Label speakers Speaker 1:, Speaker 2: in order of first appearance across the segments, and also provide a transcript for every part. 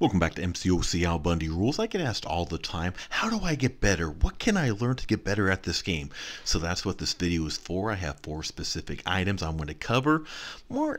Speaker 1: Welcome back to MCOCL Bundy Rules. I get asked all the time, how do I get better? What can I learn to get better at this game? So that's what this video is for. I have four specific items I'm going to cover. More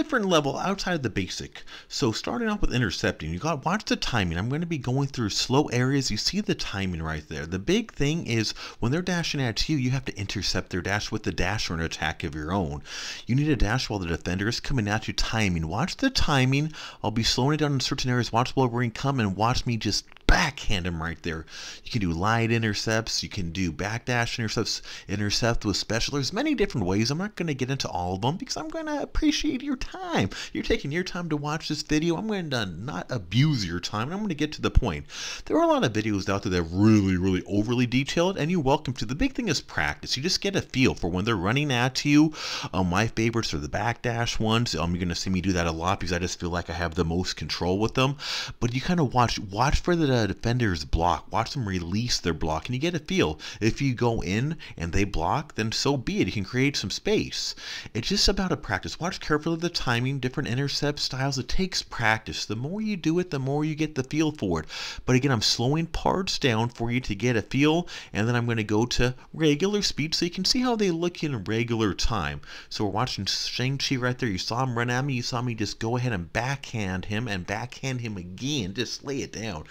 Speaker 1: different level outside of the basic. So starting off with intercepting, you got to watch the timing. I'm going to be going through slow areas. You see the timing right there. The big thing is when they're dashing at you, you have to intercept their dash with the dash or an attack of your own. You need a dash while the defender is coming at you timing. Watch the timing. I'll be slowing it down in certain areas. Watch while we're come and watch me just backhand him right there. You can do light intercepts. You can do backdash intercepts, intercept with special. There's many different ways. I'm not going to get into all of them because I'm going to appreciate your time. You're taking your time to watch this video. I'm going to not abuse your time. I'm going to get to the point. There are a lot of videos out there that are really, really overly detailed and you're welcome to. The big thing is practice. You just get a feel for when they're running at you. Um, my favorites are the backdash ones. Um, you're going to see me do that a lot because I just feel like I have the most control with them. But you kind of watch watch for the defender's block. Watch them release their block, and you get a feel. If you go in and they block, then so be it. You can create some space. It's just about a practice. Watch carefully the timing, different intercept styles. It takes practice. The more you do it, the more you get the feel for it. But again, I'm slowing parts down for you to get a feel, and then I'm going to go to regular speed so you can see how they look in regular time. So we're watching Shang-Chi right there. You saw him run at me. You saw me just go ahead and backhand him and backhand him again. Just lay it down.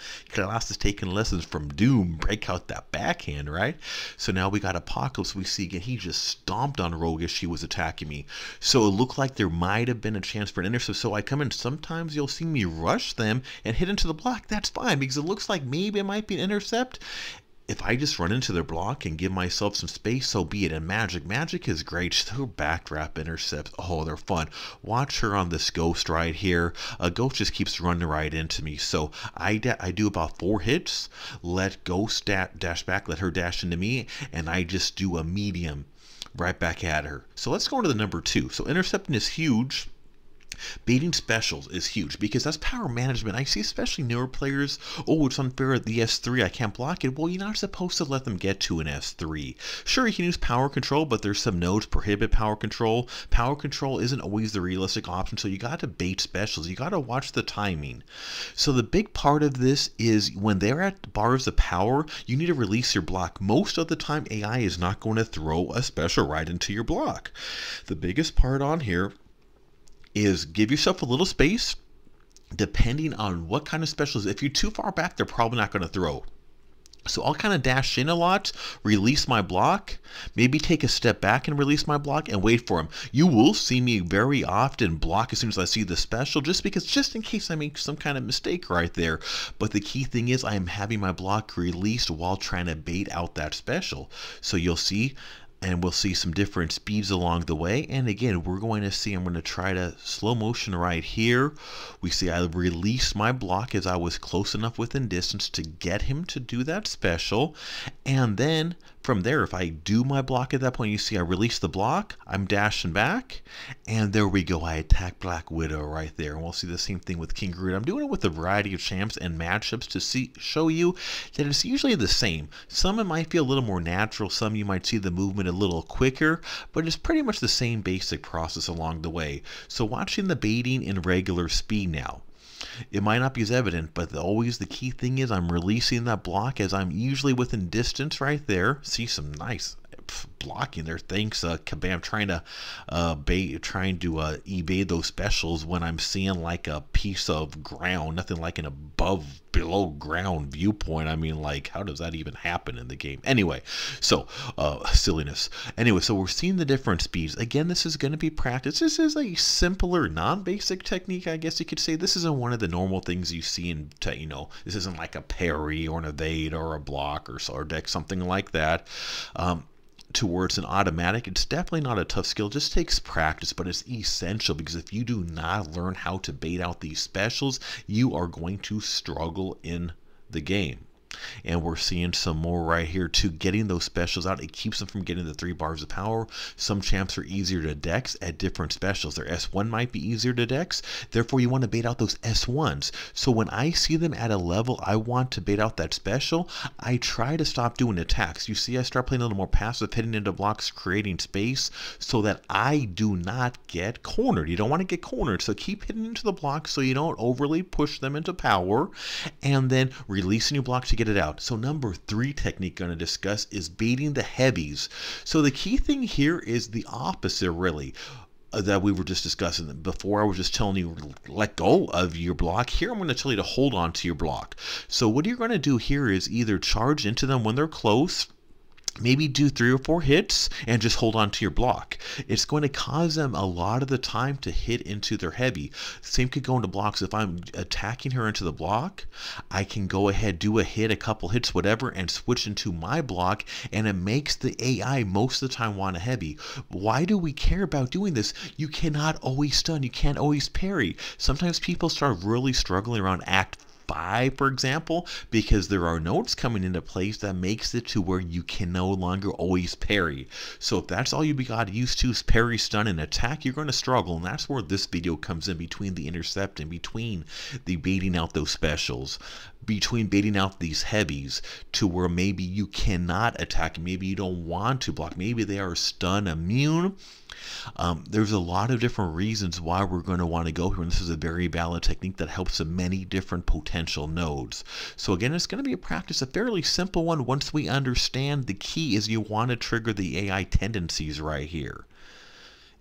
Speaker 1: Glass is taking lessons from Doom, break out that backhand, right? So now we got Apocalypse. We see again, he just stomped on Rogue as she was attacking me. So it looked like there might have been a chance for an intercept. So I come in. Sometimes you'll see me rush them and hit into the block. That's fine because it looks like maybe it might be an intercept if I just run into their block and give myself some space, so be it. And Magic, Magic is great. Just her backdraft intercepts, oh, they're fun. Watch her on this Ghost right here. Uh, Ghost just keeps running right into me. So I, I do about four hits, let Ghost dash back, let her dash into me, and I just do a medium right back at her. So let's go into the number two. So intercepting is huge Baiting specials is huge because that's power management. I see especially newer players, oh, it's unfair at the S3, I can't block it. Well, you're not supposed to let them get to an S3. Sure, you can use power control, but there's some nodes prohibit power control. Power control isn't always the realistic option, so you got to bait specials. You got to watch the timing. So the big part of this is when they're at bars of power, you need to release your block. Most of the time, AI is not going to throw a special right into your block. The biggest part on here is give yourself a little space depending on what kind of specials. If you're too far back, they're probably not going to throw. So I'll kind of dash in a lot, release my block, maybe take a step back and release my block and wait for him. You will see me very often block as soon as I see the special just because just in case I make some kind of mistake right there. But the key thing is I am having my block released while trying to bait out that special. So you'll see and we'll see some different speeds along the way and again we're going to see I'm going to try to slow motion right here we see I released my block as I was close enough within distance to get him to do that special and then from there if I do my block at that point you see I release the block I'm dashing back and there we go I attack Black Widow right there and we'll see the same thing with King Groot I'm doing it with a variety of champs and matchups to see show you that it's usually the same some it might feel a little more natural some you might see the movement a little quicker, but it's pretty much the same basic process along the way. So watching the baiting in regular speed now. It might not be as evident, but the, always the key thing is I'm releasing that block as I'm usually within distance right there. See some nice blocking their things, uh, Kabam, trying to uh, bait, trying to uh, evade those specials when I'm seeing like a piece of ground, nothing like an above below ground viewpoint. I mean, like, how does that even happen in the game? Anyway, so uh, silliness. Anyway, so we're seeing the different speeds. Again, this is going to be practice. This is a simpler, non-basic technique, I guess you could say. This isn't one of the normal things you see in, you know, this isn't like a parry or an evade or a block or, or deck, something like that. Um, towards an automatic, it's definitely not a tough skill. It just takes practice, but it's essential because if you do not learn how to bait out these specials, you are going to struggle in the game and we're seeing some more right here too. Getting those specials out, it keeps them from getting the three bars of power. Some champs are easier to dex at different specials. Their S1 might be easier to dex, therefore you want to bait out those S1s. So when I see them at a level I want to bait out that special, I try to stop doing attacks. You see I start playing a little more passive, hitting into blocks, creating space so that I do not get cornered. You don't want to get cornered, so keep hitting into the blocks so you don't overly push them into power and then releasing your block to get it out. So number three technique going to discuss is beating the heavies. So the key thing here is the opposite really uh, that we were just discussing before I was just telling you let go of your block here I'm going to tell you to hold on to your block so what you're going to do here is either charge into them when they're close maybe do three or four hits and just hold on to your block. It's going to cause them a lot of the time to hit into their heavy. Same could go into blocks. If I'm attacking her into the block, I can go ahead, do a hit, a couple hits, whatever, and switch into my block, and it makes the AI most of the time want a heavy. Why do we care about doing this? You cannot always stun. You can't always parry. Sometimes people start really struggling around act buy, for example, because there are notes coming into place that makes it to where you can no longer always parry. So if that's all you got used to is parry, stun, and attack, you're going to struggle. And that's where this video comes in between the intercept and between the beating out those specials between baiting out these heavies to where maybe you cannot attack, maybe you don't want to block, maybe they are stun immune. Um, there's a lot of different reasons why we're going to want to go here, and this is a very valid technique that helps many different potential nodes. So again, it's going to be a practice, a fairly simple one. Once we understand the key is you want to trigger the AI tendencies right here.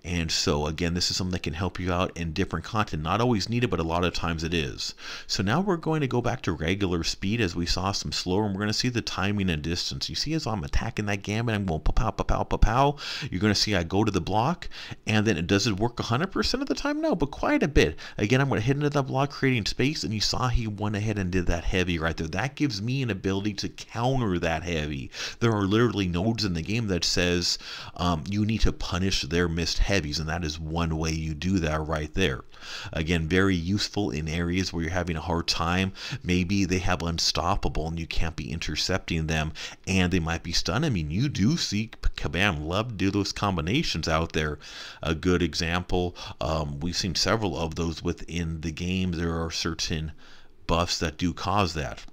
Speaker 1: And so again, this is something that can help you out in different content. Not always needed, but a lot of times it is. So now we're going to go back to regular speed as we saw some slower, and we're going to see the timing and distance. You see as I'm attacking that gambit, I'm going pow, pow, pow, pow, pow. You're going to see I go to the block, and then does it work 100% of the time? No, but quite a bit. Again, I'm going to hit into that block, creating space, and you saw he went ahead and did that heavy right there. That gives me an ability to counter that heavy. There are literally nodes in the game that says um, you need to punish their missed heavy heavies, and that is one way you do that right there. Again, very useful in areas where you're having a hard time. Maybe they have unstoppable and you can't be intercepting them, and they might be stunned. I mean, you do see Kabam love to do those combinations out there. A good example, um, we've seen several of those within the game. There are certain buffs that do cause that.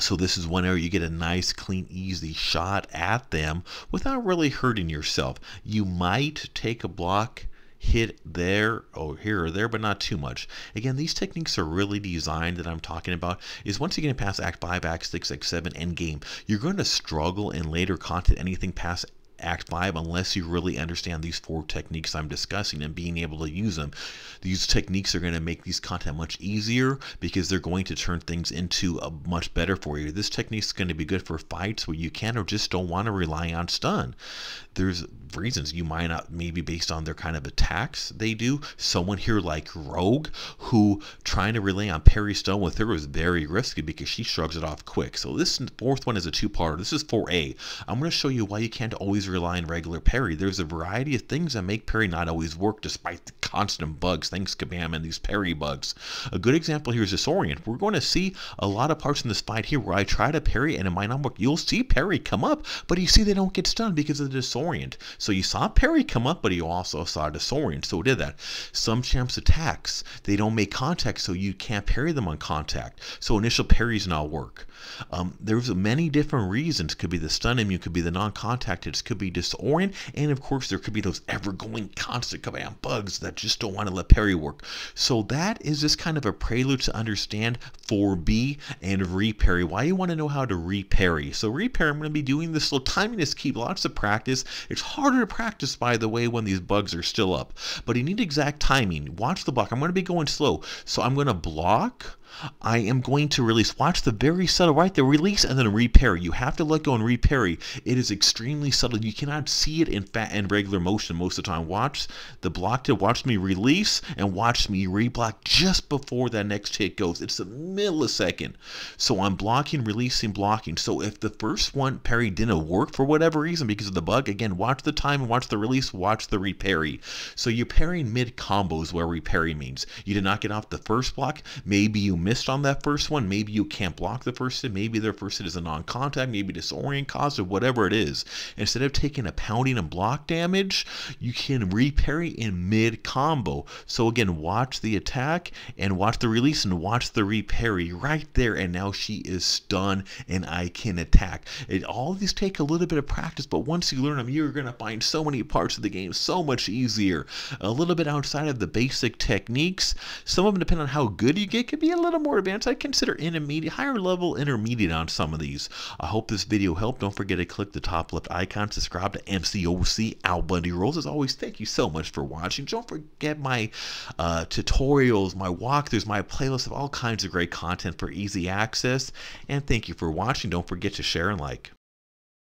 Speaker 1: So this is one area you get a nice, clean, easy shot at them without really hurting yourself. You might take a block hit there or oh, here or there, but not too much. Again, these techniques are really designed that I'm talking about is once you get past act 5, act 6, act 7, end game, you're going to struggle in later content, anything past Act 5 unless you really understand these four techniques I'm discussing and being able to use them. These techniques are going to make these content much easier because they're going to turn things into a much better for you. This technique is going to be good for fights where you can or just don't want to rely on stun. There's reasons you might not, maybe based on their kind of attacks they do. Someone here like Rogue, who trying to rely on parry stun with her is very risky because she shrugs it off quick. So this fourth one is a two-parter. This is 4A. I'm going to show you why you can't always relying regular Perry. There's a variety of things that make Perry not always work despite the constant bugs. Thanks, Kabam, and these Perry bugs. A good example here is Disorient. We're going to see a lot of parts in this fight here where I try to parry and it might not work. You'll see Perry come up, but you see they don't get stunned because of the disorient. So you saw Perry come up, but you also saw disorient, so did that. Some champs attacks, they don't make contact, so you can't parry them on contact. So initial parries not work. Um, there's many different reasons. Could be the stun immune, could be the non-contact, it could be be disorient, and of course, there could be those ever going constant command bugs that just don't want to let Perry work. So, that is just kind of a prelude to understand 4B and re Perry. Why you want to know how to re Perry? So, Perry, I'm going to be doing this little timiness keep lots of practice. It's harder to practice, by the way, when these bugs are still up, but you need exact timing. Watch the block. I'm going to be going slow. So, I'm going to block I am going to release. Watch the very subtle, right? The release and then repair. You have to let go and reparry. It is extremely subtle. You cannot see it in fat and regular motion most of the time. Watch the block to watch me release and watch me reblock just before that next hit goes. It's a millisecond. So I'm blocking, releasing, blocking. So if the first one parry didn't work for whatever reason because of the bug, again, watch the time and watch the release, watch the reparry. So you're parrying mid combos where reparry means. You did not get off the first block. Maybe you missed on that first one. Maybe you can't block the first hit. Maybe their first hit is a non contact, maybe disorient cause, or whatever it is. Instead of taking a pounding and block damage, you can reparry in mid combo. So again, watch the attack and watch the release and watch the reparry right there. And now she is stunned and I can attack. It, all these take a little bit of practice, but once you learn them, you're going to find so many parts of the game so much easier. A little bit outside of the basic techniques. Some of them, depend on how good you get, can be a little little more advanced, I'd consider intermediate, higher level intermediate on some of these. I hope this video helped. Don't forget to click the top left icon, subscribe to MCOC Al Bundy Rules. As always, thank you so much for watching. Don't forget my uh, tutorials, my walkthroughs, my playlist of all kinds of great content for easy access. And thank you for watching. Don't forget to share and like.